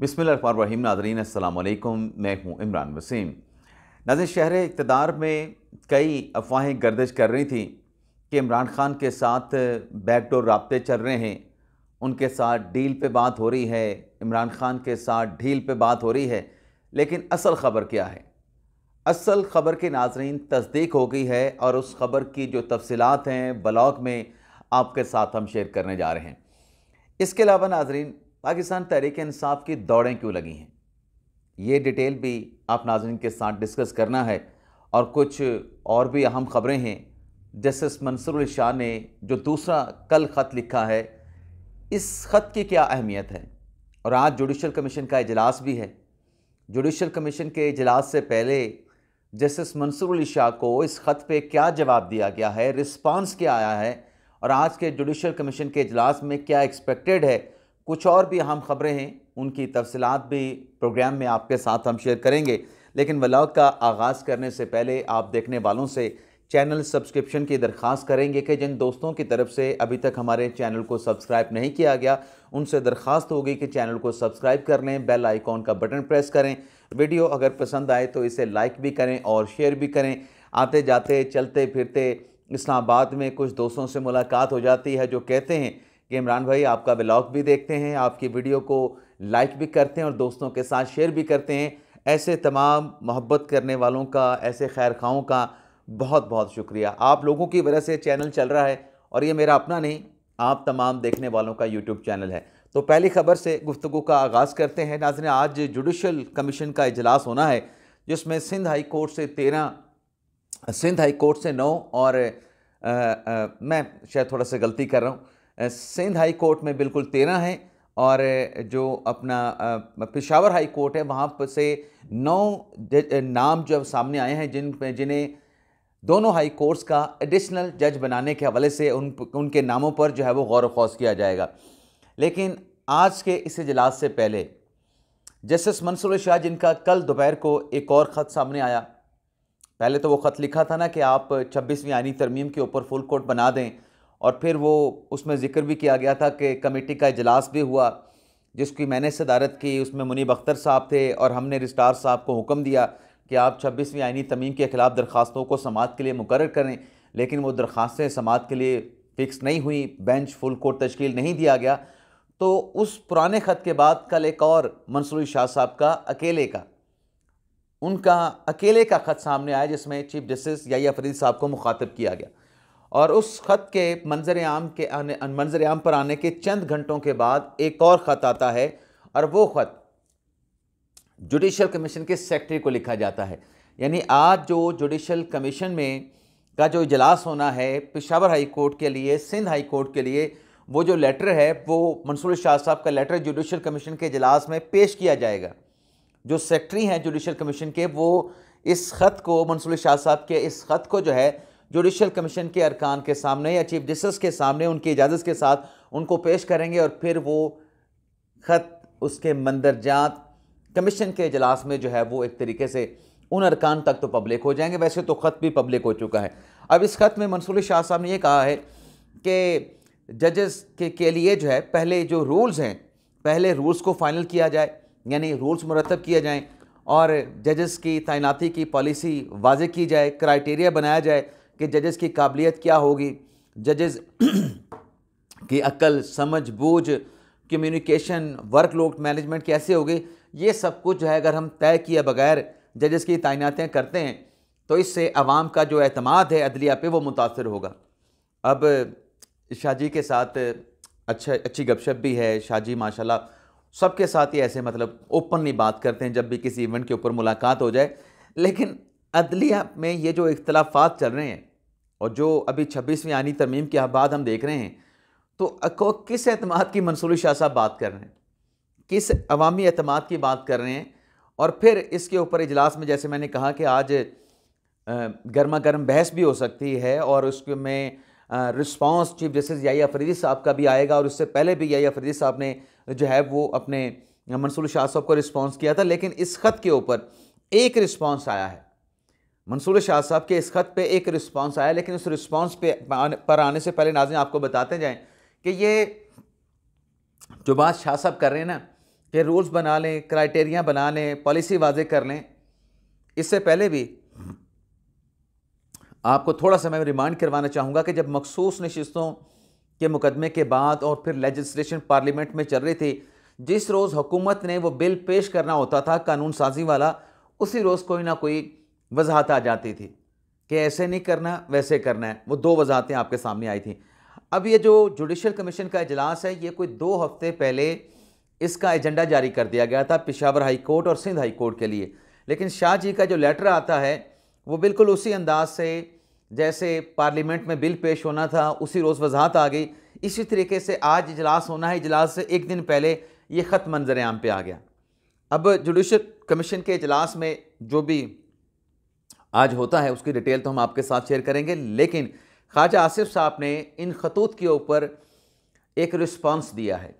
बिसमीम नाजरीन असल मैं हूँ इमरान वसीम नाजिर शहर इकतदार में कई अफवाहें गर्दिश कर रही थी कि इमरान ख़ान के साथ बैकडोर रबते चल रहे हैं उनके साथ डील पे बात हो रही है इमरान ख़ान के साथ ढील पे बात हो रही है लेकिन असल ख़बर क्या है असल ख़बर के नाजरीन तस्दीक हो गई है और उस ख़बर की जो तफसीत हैं ब्लॉग में आपके साथ हम शेयर करने जा रहे हैं इसके अलावा नाजरीन पाकिस्तान तहरीक इंसाफ की दौड़ें क्यों लगी हैं ये डिटेल भी आप नाजरन के साथ डिस्कस करना है और कुछ और भी अहम ख़बरें हैं जस्टिस मंसूर शाह ने जो दूसरा कल ख़त लिखा है इस ख़त की क्या अहमियत है और आज जुडिशल कमीशन का इजलास भी है जुडिशल कमीशन के इजलास से पहले जस्टिस मंसूर शाह को इस ख़त पे क्या जवाब दिया गया है रिस्पांस क्या आया है और आज के जुडिशल कमीशन के इजलास में क्या एक्सपेक्टेड है कुछ और भी अहम ख़बरें हैं उनकी तफसलत भी प्रोग्राम में आपके साथ हम शेयर करेंगे लेकिन व्लाग का आगाज़ करने से पहले आप देखने वालों से चैनल सब्सक्रिप्शन की दरख्वास्त करेंगे कि जिन दोस्तों की तरफ से अभी तक हमारे चैनल को सब्सक्राइब नहीं किया गया उनसे दरख्वास्त होगी कि चैनल को सब्सक्राइब कर लें बेल आइकॉन का बटन प्रेस करें वीडियो अगर पसंद आए तो इसे लाइक भी करें और शेयर भी करें आते जाते चलते फिरते इस्लामाबाद में कुछ दोस्तों से मुलाकात हो जाती है जो कहते हैं कि इमरान भाई आपका ब्लॉग भी देखते हैं आपकी वीडियो को लाइक भी करते हैं और दोस्तों के साथ शेयर भी करते हैं ऐसे तमाम मोहब्बत करने वालों का ऐसे खैर खाओं का बहुत बहुत शुक्रिया आप लोगों की वजह से चैनल चल रहा है और ये मेरा अपना नहीं आप तमाम देखने वालों का यूट्यूब चैनल है तो पहली खबर से गुफ्तु का आगाज़ करते हैं नाजन आज जुडिशल कमीशन का इजलास होना है जिसमें सिंध हाई कोर्ट से तेरह सिंध हाई कोर्ट से नौ और आ, आ, मैं शायद थोड़ा सा गलती कर रहा हूँ सिंध हाई कोर्ट में बिल्कुल तेरह हैं और जो अपना पेशावर हाई कोर्ट है वहाँ पर से नौ नाम जो सामने आए हैं जिन जिन्हें दोनों हाई कोर्ट्स का एडिशनल जज बनाने के हवाले से उन उनके नामों पर जो है वो गौर वौस किया जाएगा लेकिन आज के इस इजलास से पहले जस्टिस मंसूर शाह जिनका कल दोपहर को एक और ख़त सामने आया पहले तो वो ख़त लिखा था ना कि आप छब्बीसवीं आनी तरमीम के ऊपर फुल कोर्ट बना दें और फिर वो उसमें जिक्र भी किया गया था कि कमेटी का इजलास भी हुआ जिसकी मैंने सदारत की उसमें मुनीब अख्तर साहब थे और हमने रिस्टार साहब को हुक्म दिया कि आप छब्बीसवीं आइनी तमीम के ख़िलाफ़ दरख्वास्तों को समात के लिए मुकर करें लेकिन वो दरख्वास्तें समात के लिए फ़िक्स नहीं हुई बेंच फुल कोर्ट तश्कील नहीं दिया गया तो उस पुराने ख़त के बाद कल एक और मंसूर शाह साहब का अकेले का उनका अकेले का ख़त सामने आया जिसमें चीफ जस्टिस याई साहब को मुखातब किया गया और उस ख़त के मंजर आम के आने मंजर आम पर आने के चंद घंटों के बाद एक और ख़त आता है और वो ख़त जुडिशल कमीशन के सेक्रेटरी को लिखा जाता है यानी आज जो जुडिशल कमीशन में का जो इजलास होना है पिशावर हाई कोर्ट के लिए सिंध हाई कोर्ट के लिए वो जो लेटर है वो मंसूर शाह साहब का लेटर जुडिशल कमीशन के इजलास में पेश किया जाएगा जो सेक्रेटरी हैं जुडिशल कमीशन के वो इस ख़त को मंसूर शाह साहब के इस ख़त को जो है जुडिशल कमीशन के अरकान के सामने या चीफ जस्टिस के सामने उनकी इजाज़त के साथ उनको पेश करेंगे और फिर वो ख़त उसके मंदरजात कमीशन के इजलास में जो है वो एक तरीके से उन अरकान तक तो पब्लिक हो जाएंगे वैसे तो ख़त भी पब्लिक हो चुका है अब इस ख़त में मंसूर शाह साहब ने ये कहा है कि जजेस के के लिए जो है पहले जो रूल्स हैं पहले रूल्स को फाइनल किया जाए यानी रूल्स मुरतब किया जाएँ और जजेस की तैनाती की पॉलिसी वाज की जाए क्राइटेरिया बनाया जाए कि जजेस की काबिलियत क्या होगी जजेस की अक्ल समझ बूझ कम्युनिकेशन वर्कलोड मैनेजमेंट कैसे होगी ये सब कुछ जो है अगर हम तय किए बगैर जजेस की तैनातें करते हैं तो इससे अवाम का जो एतमाद है अदलिया पे वो मुतासर होगा अब शाहजी के साथ अच्छा अच्छी गपशप भी है शाहजी माशाल्लाह सबके साथ ही ऐसे मतलब ओपनली बात करते हैं जब भी किसी इवेंट के ऊपर मुलाकात हो जाए लेकिन अदलिया में ये जो इख्तलाफात चल रहे हैं और जो अभी छब्बीसवीं आनी तरमीम के बाद हम देख रहे हैं तो किस अतमाद की मंसूरी शाह साहब बात कर रहे हैं किस अवामी अतमाद की बात कर रहे हैं और फिर इसके ऊपर इजलास में जैसे मैंने कहा कि आज गर्मा गर्म बहस भी हो सकती है और उसमें रिस्पांस चीफ जस्टिस याई अफरीदी साहब का भी आएगा और उससे पहले भी याई अफरीदी साहब ने जो है वो अपने मंसूर शाह साहब को रिस्पांस किया था लेकिन इस ख़त के ऊपर एक रिस्पांस आया है मंसूर शाह साहब के इस ख़त पे एक रिस्पांस आया लेकिन उस रिस्पांस पे पर आने से पहले नाजिन आपको बताते जाएं कि ये जो बात शाह साहब कर रहे हैं ना कि रूल्स बना लें क्राइटेरिया बना लें पॉलिसी वाजे कर लें इससे पहले भी आपको थोड़ा सा मैं रिमांड करवाना चाहूँगा कि जब मखसूस नशस्तों के मुकदमे के बाद और फिर लेजिस्लेशन पार्लियामेंट में चल रही थी जिस रोज़ हुकूमत ने वो बिल पेश करना होता था कानून साजी वाला उसी रोज़ कोई ना कोई वजाहत आ जाती थी कि ऐसे नहीं करना वैसे करना है वो दो वजाहतें आपके सामने आई थी अब ये जो जुडिशल कमीशन का इजलास है ये कोई दो हफ्ते पहले इसका एजेंडा जारी कर दिया गया था पिशावर हाई कोर्ट और सिंध हाई कोर्ट के लिए लेकिन शाह जी का जो लेटर आता है वो बिल्कुल उसी अंदाज से जैसे पार्लियामेंट में बिल पेश होना था उसी रोज़ वजाहत आ गई इसी तरीके से आज इजलास होना है इजलास से एक दिन पहले ये ख़त मंजर आम पे आ गया अब जुडिशल कमीशन के इजलास में जो भी आज होता है उसकी डिटेल तो हम आपके साथ शेयर करेंगे लेकिन ख्वाजा आसिफ साहब ने इन खतूत के ऊपर एक रिस्पांस दिया है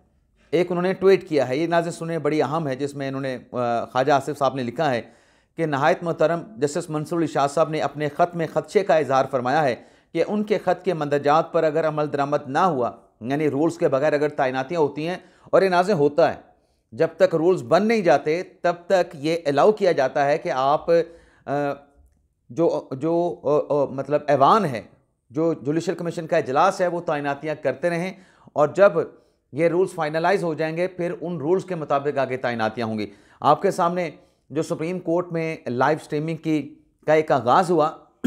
एक उन्होंने ट्वीट किया है ये नाज सुने बड़ी अहम है जिसमें इन्होंने ख्वाजा आसिफ साहब ने लिखा है कि नहायत मोहतरम जस्टिस मंसूर शाह साहब ने अपने ख़त में खदशे का इजहार फरमाया है कि उनके ख़त के मंदजात पर अगर अमल दरामद ना हुआ यानी रूल्स के बगैर अगर तैनातियाँ होती हैं और ये नाजें होता है जब तक रूल्स बन नहीं जाते तब तक ये अलाउ किया जाता है कि आप जो जो आ, आ, मतलब ऐवान है जो जुडिशल कमीशन का इजलास है वो तैनातियाँ करते रहें और जब ये रूल्स फाइनलाइज हो जाएंगे फिर उन रूल्स के मुताबिक आगे तैनातियाँ होंगी आपके सामने जो सुप्रीम कोर्ट में लाइव स्ट्रीमिंग की का एक आगाज़ हुआ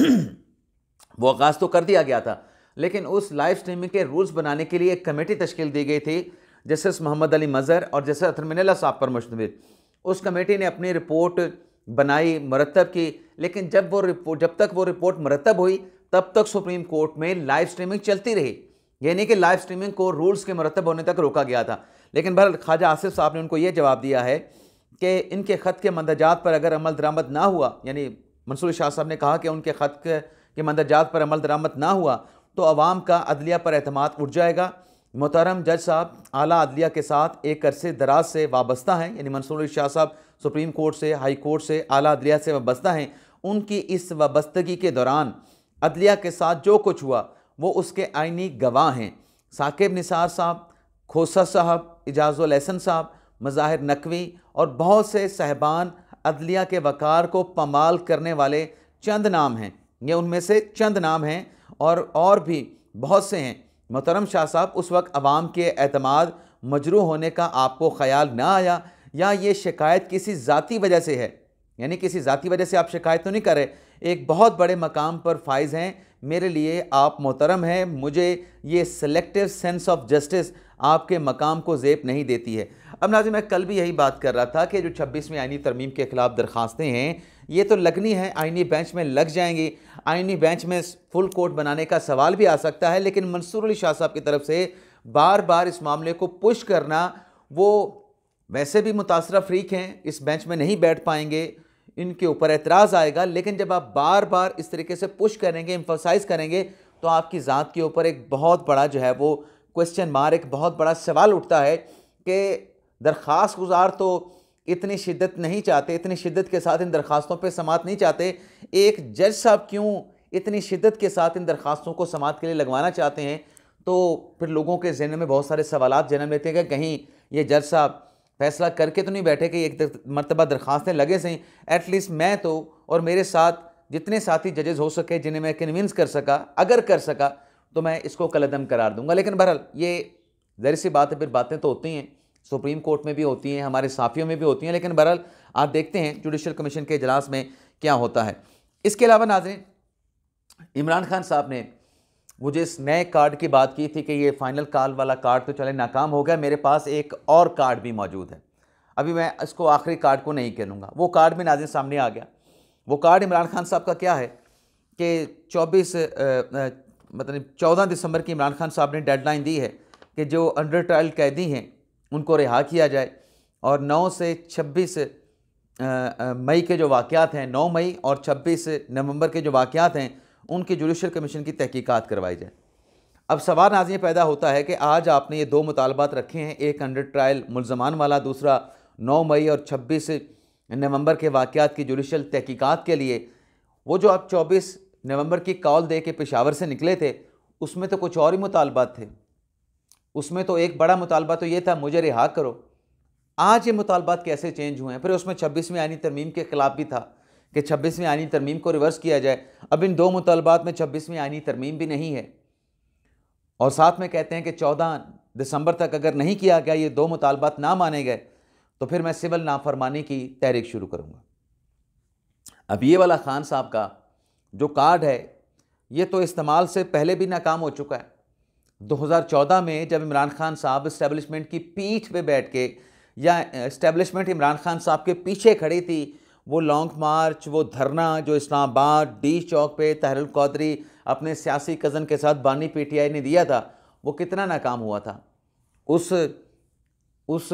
वो आगाज़ तो कर दिया गया था लेकिन उस लाइव स्ट्रीमिंग के रूल्स बनाने के लिए एक कमेटी तश्कील दी गई थी जस्टिस मोहम्मद अली मज़र और जस्टिस अथरमिनला साहब पर मुश्तमिल उस कमेटी ने अपनी रिपोर्ट बनाई मरतब की लेकिन जब वो रिपोर्ट जब तक वो रिपोर्ट मरतब हुई तब तक सुप्रीम कोर्ट में लाइव स्ट्रीमिंग चलती रही यानी कि लाइव स्ट्रीमिंग को रूल्स के मरतब होने तक रोका गया था लेकिन बहर ख्वाजा आसिफ साहब ने उनको ये जवाब दिया है कि इनके ख़त के मंदाजात पर अगर अमल दरामद ना हुआ यानी मंसूर शाह साहब ने कहा कि उनके ख़त के मंदाजात पर अमल दरामद ना हुआ तो आवाम का अदलिया पर अहतमाद उठ जाएगा मोहतरम जज साहब आला अदलिया के साथ एक अरसे दराज से वाबस्ता हैं यानी मंसूर शाह साहब सुप्रीम कोर्ट से हाई कोर्ट से आला अदलिया से वाबस्ता हैं उनकी इस वाबस्तगी के दौरान अदलिया के साथ जो कुछ हुआ वो उसके आइनी गवाह हैं साकिब निसार साहब खोसा साहब एजाज़ुल एहसन साहब मज़ाहिर नकवी और बहुत से साहबान अदलिया के वकार को पमाल करने वाले चंद नाम हैं ये उनमें से चंद नाम हैं और और भी बहुत से हैं मोहतरम शाह साहब उस वक्त आवाम के अतमाद मजरू होने का आपको ख्याल ना आया या ये शिकायत किसी ज़ाती वजह से है यानी किसी ज़ाती वजह से आप शिकायत तो नहीं करें एक बहुत बड़े मकाम पर फाइज हैं मेरे लिए आप मोहतरम हैं मुझे ये सेलेक्टिव सेंस ऑफ जस्टिस आपके मकाम को जेब नहीं देती है अब नाजी मैं कल भी यही बात कर रहा था कि जो छब्बीसवीं आइनी तरमीम के ख़िलाफ़ दरखास्तें हैं ये तो लगनी है आइनी बेंच में लग जाएंगी आइनी बेंच में फुल कोर्ट बनाने का सवाल भी आ सकता है लेकिन मंसूर अली शाह साहब की तरफ से बार बार इस मामले को पुश करना वो वैसे भी मुतासर फ्रीक हैं इस बेंच में नहीं बैठ पाएंगे इनके ऊपर एतराज़ आएगा लेकिन जब आप बार बार इस तरीके से पुश करेंगे इम्फोसाइज करेंगे तो आपकी ज़ात के ऊपर एक बहुत बड़ा जो है वो क्वेश्चन मार एक बहुत बड़ा सवाल उठता है कि दरख्वास गुजार तो इतनी शिद्दत नहीं चाहते इतनी शिद्दत के साथ इन दरख्वास्तों पर समात नहीं चाहते एक जज साहब क्यों इतनी शिद्दत के साथ इन दरख्वास्तों को समात के लिए लगवाना चाहते हैं तो फिर लोगों के जहन में बहुत सारे सवाल जन्म लेते हैं कि कहीं ये जज साहब फैसला करके तो नहीं बैठे कि एक मरतबा दरख्वास्तें लगे सही एटलीस्ट मैं तो और मेरे साथ जितने साथी जजेज़ हो सके जिन्हें मैं कन्विंस कर सका अगर कर सका तो मैं इसको कलदम करार दूंगा लेकिन बहरहाल ये जहरी सी बात है फिर बातें तो होती हैं सुप्रीम कोर्ट में भी होती हैं हमारे साफियों में भी होती हैं लेकिन बहरहाल आप देखते हैं जुडिशल कमीशन के इजलास में क्या होता है इसके अलावा नाजरीन इमरान खान साहब ने मुझे इस नए कार्ड की बात की थी कि ये फाइनल कॉल वाला कार्ड तो चले नाकाम हो गया मेरे पास एक और कार्ड भी मौजूद है अभी मैं इसको आखिरी कार्ड को नहीं कहूँगा वो कार्ड भी नाजिन सामने आ गया वो कार्ड इमरान खान साहब का क्या है कि 24 मतलब 14 दिसंबर की इमरान खान साहब ने डेडलाइन दी है कि जो अंडर ट्रायल कैदी हैं उनको रिहा किया जाए और 9 से 26 मई के जो वाक़ात हैं 9 मई और 26 नवंबर के जो वाक़ात हैं उनकी जुडिशल कमीशन की तहकीकात करवाई जाए अब सवाल नाजी पैदा होता है कि आज आपने ये दो मुतालबात रखे हैं एक अंडर ट्रायल मुलजमान वाला दूसरा 9 मई और 26 नवंबर के वाक़ात की जुडिशल तहकीकात के लिए वो जो आप चौबीस नवंबर की कॉल दे के पेशावर से निकले थे उसमें तो कुछ और ही मुतालबात थे उसमें तो एक बड़ा मुतालबा तो ये था मुझे रिहा करो आज ये मुतालबात कैसे चेंज हुए हैं फिर उसमें छब्बीसवीं आनी तरमीम के ख़िलाफ़ भी था कि छब्बीसवीं आनी तरमीम को रिवर्स किया जाए अब इन दो मुतालबात में छब्बीसवीं आनी तरमीम भी नहीं है और साथ में कहते हैं कि चौदह दिसंबर तक अगर नहीं किया गया ये दो मुतालबात ना माने गए तो फिर मैं सिविल नाफरमानी की तहरीक शुरू करूँगा अब ये वाला खान साहब का जो कार्ड है ये तो इस्तेमाल से पहले भी नाकाम हो चुका है 2014 में जब इमरान खान साहब इस्टेबलिशमेंट की पीठ पे बैठ के या इस्टेबलिशमेंट इमरान खान साहब के पीछे खड़ी थी वो लॉन्ग मार्च वो धरना जो इस्लामाबाद डी चौक पे तहरुल कौदरी अपने सियासी कज़न के साथ बानी पीटीआई ने दिया था वो कितना नाकाम हुआ था उस उस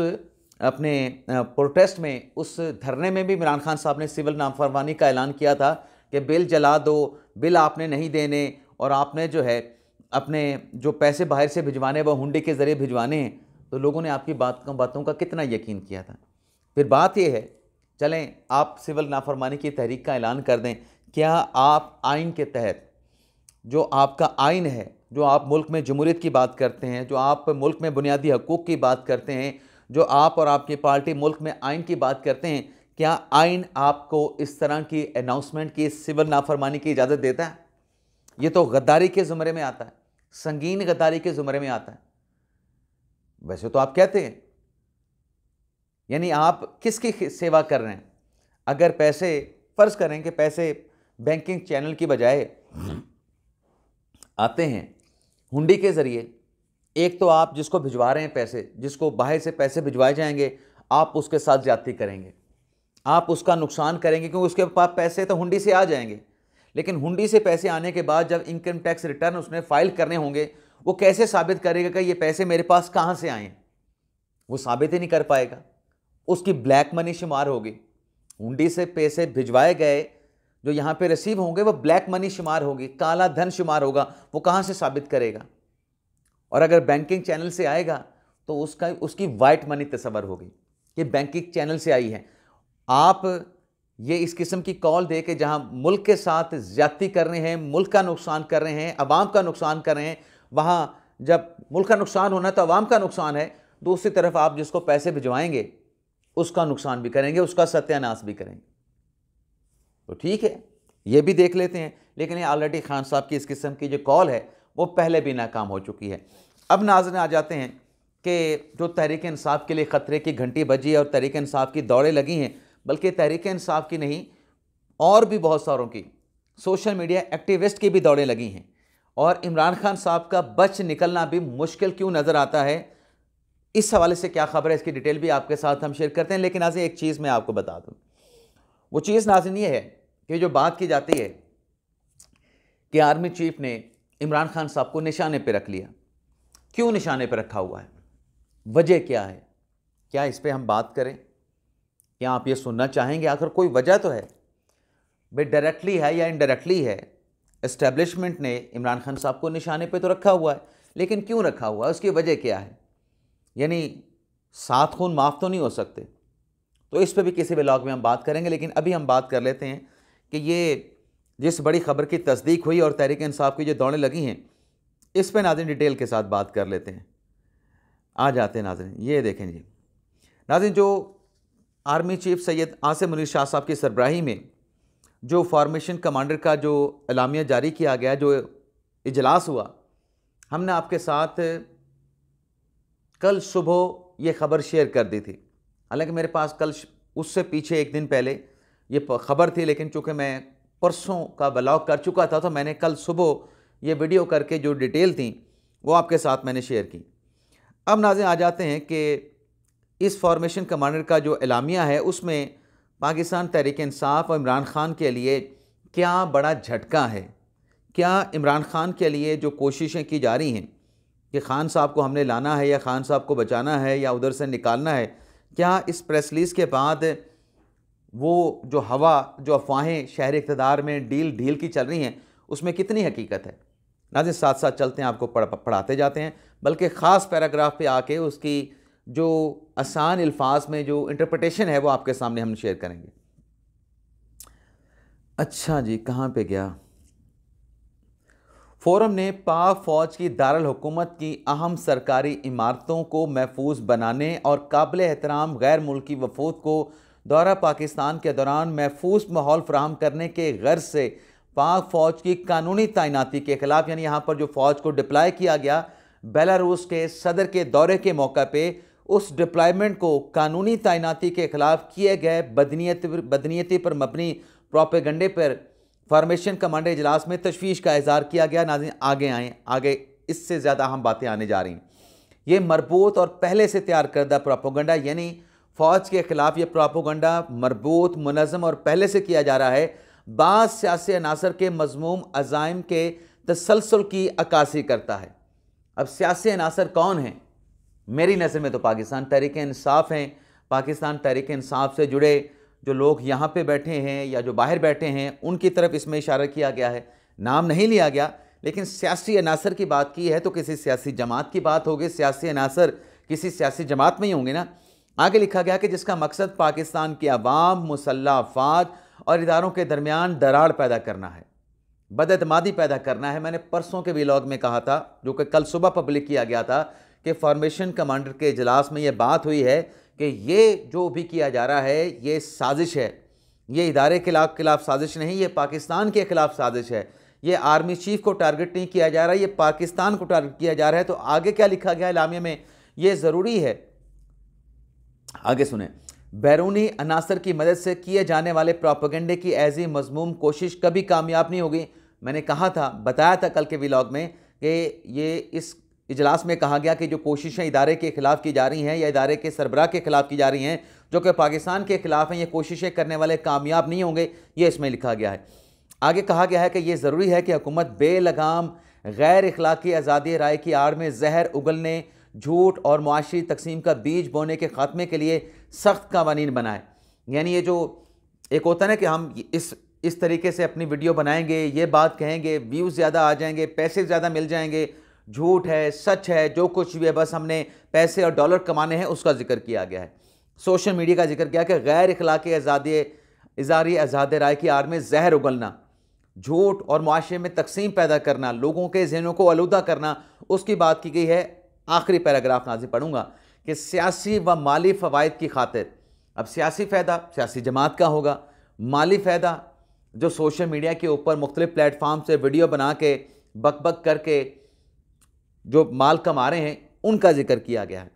अपने प्रोटेस्ट में उस धरने में भी इमरान खान साहब ने सिविल नाफरवानी का ऐलान किया था कि बिल जला दो बिल आपने नहीं देने और आपने जो है अपने जो पैसे बाहर से भिजवाने व हुडे के ज़रिए भिजवाने हैं तो लोगों ने आपकी बात बातों का कितना यकीन किया था फिर बात यह है चलें आप सिविल नाफरमानी की तहरीक का ऐलान कर दें क्या आप आइन के तहत जो आपका आइन है जो आप मुल्क में जमूरीत की बात करते हैं जो आप मुल्क में बुनियादी हकूक़ की बात करते हैं जो आप और आपकी पार्टी मुल्क में आइन की बात करते हैं क्या आइन आपको इस तरह की अनाउंसमेंट की सिविल नाफरमानी की इजाज़त देता है ये तो गद्दारी के ज़ुमरे में आता है संगीन गदारी के ज़ुमरे में आता है वैसे तो आप कहते हैं यानी आप किसकी सेवा कर रहे हैं अगर पैसे फ़र्ज़ करें कि पैसे बैंकिंग चैनल की बजाय आते हैं हुंडी के ज़रिए एक तो आप जिसको भिजवा रहे हैं पैसे जिसको बाहर से पैसे भिजवाए जाएंगे आप उसके साथ ज़्यादती करेंगे आप उसका नुकसान करेंगे क्योंकि उसके पास पैसे तो हुंडी से आ जाएंगे लेकिन हुंडी से पैसे आने के बाद जब इनकम टैक्स रिटर्न उसने फाइल करने होंगे वो कैसे साबित करेगा कि ये पैसे मेरे पास कहाँ से आए वो साबित ही नहीं कर पाएगा उसकी ब्लैक मनी शुमार होगी हुंडी से पैसे भिजवाए गए जो यहाँ पे रिसीव होंगे वो ब्लैक मनी शुमार होगी काला धन शुमार होगा वो कहाँ से साबित करेगा और अगर बैंकिंग चैनल से आएगा तो उसका उसकी वाइट मनी तस्वर होगी ये बैंकिंग चैनल से आई है आप ये इस किस्म की कॉल दे के जहाँ मुल्क के साथ ज्यादती कर रहे हैं मुल्क का नुकसान कर रहे हैं अवाम का नुकसान कर रहे हैं वहाँ जब मुल्क का नुकसान होना तो अवाम का नुकसान है दूसरी तरफ आप जिसको पैसे भिजवाएंगे उसका नुकसान भी करेंगे उसका सत्यानाश भी करेंगे तो ठीक है ये भी देख लेते हैं लेकिन ये ऑलरेडी खान साहब की इस किस्म की जो कॉल है वो पहले भी नाकाम हो चुकी है अब नाजन आ जाते हैं कि जो तहरीक इंसाफ के लिए ख़तरे की घंटी बजी है और तहरीक इंसाफ की दौड़ें लगी हैं बल्कि तहरीक इंसाफ की नहीं और भी बहुत सारों की सोशल मीडिया एक्टिविस्ट की भी दौड़ें लगी हैं और इमरान खान साहब का बच निकलना भी मुश्किल क्यों नज़र आता है इस हवाले से क्या खबर है इसकी डिटेल भी आपके साथ हम शेयर करते हैं लेकिन आज एक चीज़ मैं आपको बता दूँ वो चीज़ नाजिन ये है कि जो बात की जाती है कि आर्मी चीफ ने इमरान खान साहब को निशाने पर रख लिया क्यों निशाने पर रखा हुआ है वजह क्या है क्या इस पर हम बात करें क्या आप ये सुनना चाहेंगे आखिर कोई वजह तो है भाई डायरेक्टली है या इनडायरेक्टली है इस्टेब्लिशमेंट ने इमरान खान साहब को निशाने पर तो रखा हुआ है लेकिन क्यों रखा हुआ है उसकी वजह क्या है यानी सात खून माफ़ तो नहीं हो सकते तो इस पर भी किसी ब्लॉग में हम बात करेंगे लेकिन अभी हम बात कर लेते हैं कि ये जिस बड़ी खबर की तस्दीक हुई और तहरीक इंसाफ की जो दौड़ें लगी हैं इस पर नाजिन डिटेल के साथ बात कर लेते हैं आ जाते हैं नाजिन ये देखें जी नाजिन जो आर्मी चीफ सैयद आसिम अली शाह साहब की सरबराही में जो फॉर्मेशन कमांडर का जो अलामिया जारी किया गया जो इजलास हुआ हमने आपके साथ कल सुबह ये ख़बर शेयर कर दी थी हालांकि मेरे पास कल उससे पीछे एक दिन पहले ये ख़बर थी लेकिन चूँकि मैं परसों का ब्लॉग कर चुका था तो मैंने कल सुबह ये वीडियो करके जो डिटेल थी वो आपके साथ मैंने शेयर की अब नाजें आ जाते हैं कि इस फॉर्मेशन कमांडर का जो एलामिया है उसमें पाकिस्तान तहरीक इंसाफ और इमरान ख़ान के लिए क्या बड़ा झटका है क्या इमरान ख़ान के लिए जो कोशिशें की जा रही हैं कि ख़ान साहब को हमने लाना है या ख़ान साहब को बचाना है या उधर से निकालना है क्या इस प्रेस रिलीज़ के बाद वो जो हवा जो अफवाहें शहर इकतदार में डील ढील की चल रही हैं उसमें कितनी हकीकत है नाजिन साथ साथ चलते हैं आपको पढ़, पढ़ाते जाते हैं बल्कि ख़ास पैराग्राफ पे आके उसकी जो आसान अल्फाज में जो इंटरप्रटेशन है वो आपके सामने हम शेयर करेंगे अच्छा जी कहाँ पे गया फोरम ने पाक फ़ौज की दारुल हुकूमत की अहम सरकारी इमारतों को महफूज बनाने और काबिल एहतराम गैर मुल्की वफूद को दौरा पाकिस्तान के दौरान महफूज माहौल फ्राहम करने के गर्ज से पाक फ़ौज की कानूनी तैनाती के ख़िलाफ़ यानी यहाँ पर जो फ़ौज को डिप्लाई किया गया बेलारूस के सदर के दौरे के मौका पर उस डिप्लॉयमेंट को कानूनी तैनाती के खिलाफ किए गए बदनीत बदनीति पर मबनी प्रोपेगंडे पर फॉर्मेशन कमांडर इजलास में तशवीश का इजहार किया गया ना आगे आए आगे इससे ज़्यादा अहम बातें आने जा रही ये मरबूत और पहले से तैयार करदा प्रापोगंडा यानी फ़ौज के ख़िलाफ़ ये प्रोपोगंडा मरबूत मुनज़म और पहले से किया जा रहा है बाद सियासी अनासर के मजमूम अजाइम के तसलसल की अक्सी करता है अब सियासी अनासर कौन हैं मेरी नज़र में तो पाकिस्तान तहरीक इंसाफ हैं पाकिस्तान तहरीक इंसाफ से जुड़े जो लोग यहाँ पे बैठे हैं या जो बाहर बैठे हैं उनकी तरफ इसमें इशारा किया गया है नाम नहीं लिया गया लेकिन सियासी अनासर की बात की है तो किसी सियासी जमात की बात होगी सियासी अनासर किसी सियासी जमात में ही होंगे ना आगे लिखा गया कि जिसका मकसद पाकिस्तान की आवाम मुसल्ह अफवाज और इदारों के दरमियान दराड़ पैदा करना है बदतमादी पैदा करना है मैंने परसों के वीलॉग में कहा था जो कि कल सुबह पब्लिक किया गया था कि फॉर्मेशन कमांडर के इजलास में ये बात हुई है कि ये जो भी किया जा रहा है ये साजिश है ये इदारे के खिलाफ साजिश नहीं ये पाकिस्तान के ख़िलाफ़ साजिश है ये आर्मी चीफ को टारगेट नहीं किया जा रहा ये पाकिस्तान को टारगेट किया जा रहा है तो आगे क्या लिखा गया है लामे में ये ज़रूरी है आगे सुने बैरूनी अनासर की मदद से किए जाने वाले प्रोपोगंडे की ऐसी मजमूम कोशिश कभी कामयाब नहीं होगी मैंने कहा था बताया था कल के व्लॉग में कि ये इस इजलास में कहा गया कि जो कोशिशें इदारे के खिलाफ की जा रही हैं या इदारे के सरबराह के खिलाफ की जा रही हैं जो कि पाकिस्तान के खिलाफ हैं ये कोशिशें करने वाले कामयाब नहीं होंगे ये इसमें लिखा गया है आगे कहा गया है कि ये ज़रूरी है कि हुकूमत बेलगाम गैर अखलाकी आज़ादी राय की आड़ में जहर उगलने झूठ और मुआशी तकसीम का बीज बोने के खात्मे के लिए सख्त कवानीन बनाए यानी ये जो एक होता है ना कि हम इस इस तरीके से अपनी वीडियो बनाएंगे ये बात कहेंगे व्यूज़ ज़्यादा आ जाएंगे पैसे ज़्यादा मिल जाएंगे झूठ है सच है जो कुछ भी है बस हमने पैसे और डॉलर कमाने हैं उसका जिक्र किया गया है सोशल मीडिया का जिक्र किया कि गैर इखलाक आज़ादी इजारी आज़ाद राय की आड़ में जहर उगलना झूठ और माशरे में तकसीम पैदा करना लोगों के जहनों को आलूदा करना उसकी बात की गई है आखिरी पैराग्राफ नाजी पढ़ूंगा कि सियासी व माली फ़वाद की खातिर अब सियासी फ़ायदा सियासी जमात का होगा माली फ़ायदा जो सोशल मीडिया के ऊपर मुख्तलिफ़ प्लेटफार्म से वीडियो बना के बक बक करके जो माल कमा रहे हैं उनका जिक्र किया गया है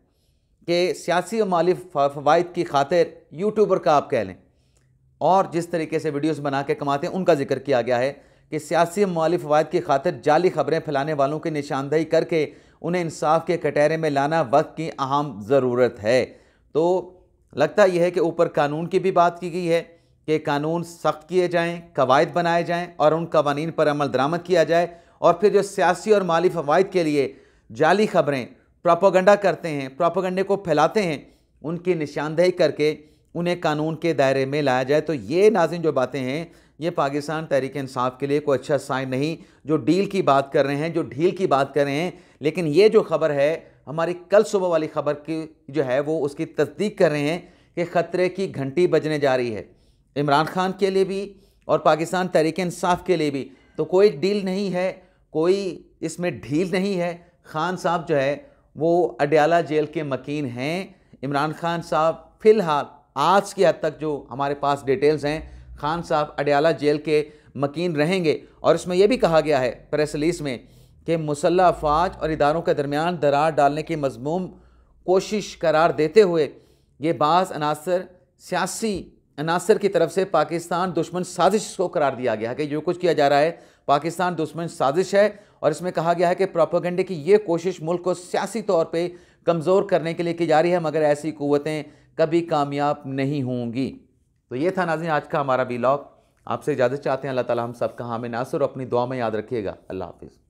कि सियासी और माली फवाद की खातिर यूट्यूबर का आप कह लें और जिस तरीके से वीडियोस बना के कमाते हैं उनका जिक्र किया गया है कि सियासी और माली फवाद की खातिर जाली खबरें फैलाने वालों की निशानदेही करके उन्हें इंसाफ के कटहरे में लाना वक्त की अहम ज़रूरत है तो लगता यह है कि ऊपर कानून की भी बात की गई है कि कानून सख्त किए जाएँ कवायद बनाए जाएँ और उन कवानीन पर अमल दरामद किया जाए और फिर जो सियासी और माली फवाद के लिए जाली खबरें प्रोपोगंडा करते हैं प्रोपोगंडे को फैलाते हैं उनकी निशानदेही करके उन्हें कानून के दायरे में लाया जाए तो ये नाजिन जो बातें हैं ये पाकिस्तान तहरीक इंसाफ के लिए कोई अच्छा साइन नहीं जो डील की बात कर रहे हैं जो ढील की बात कर रहे हैं लेकिन ये जो खबर है हमारी कल सुबह वाली खबर की जो है वो उसकी तस्दीक कर रहे हैं कि ख़तरे की घंटी बजने जा रही है इमरान खान के लिए भी और पाकिस्तान तहरीक इंसाफ के लिए भी तो कोई डील नहीं है कोई इसमें ढील नहीं है खान साहब जो है वो अडयाला जेल के मकीन हैं इमरान खान साहब फ़िलहाल आज की हद तक जो हमारे पास डिटेल्स हैं खान साहब अडयाला जेल के मकीन रहेंगे और इसमें यह भी कहा गया है प्रेस रिलीज में कि मुसल्ह अफवाज और इदारों के दरमियान दरार डालने की मजमूम कोशिश करार देते हुए ये बाज़ अनासर सियासी अनासर की तरफ से पाकिस्तान दुश्मन साजिश को करार दिया गया है कि जो कुछ किया जा रहा है पाकिस्तान दुश्मन साजिश है और इसमें कहा गया है कि प्रोपोगंडे की ये कोशिश मुल्क को सियासी तौर पर कमज़ोर करने के लिए की जा रही है मगर ऐसी क़वतें कभी कामयाब नहीं होंगी तो ये था नाजिन आज का हमारा ब्लॉग आपसे इजाज़त चाहते हैं अल्लाह ताला हम सब का हामिन नासुर अपनी दुआ में याद रखिएगा अल्लाह हाफिज़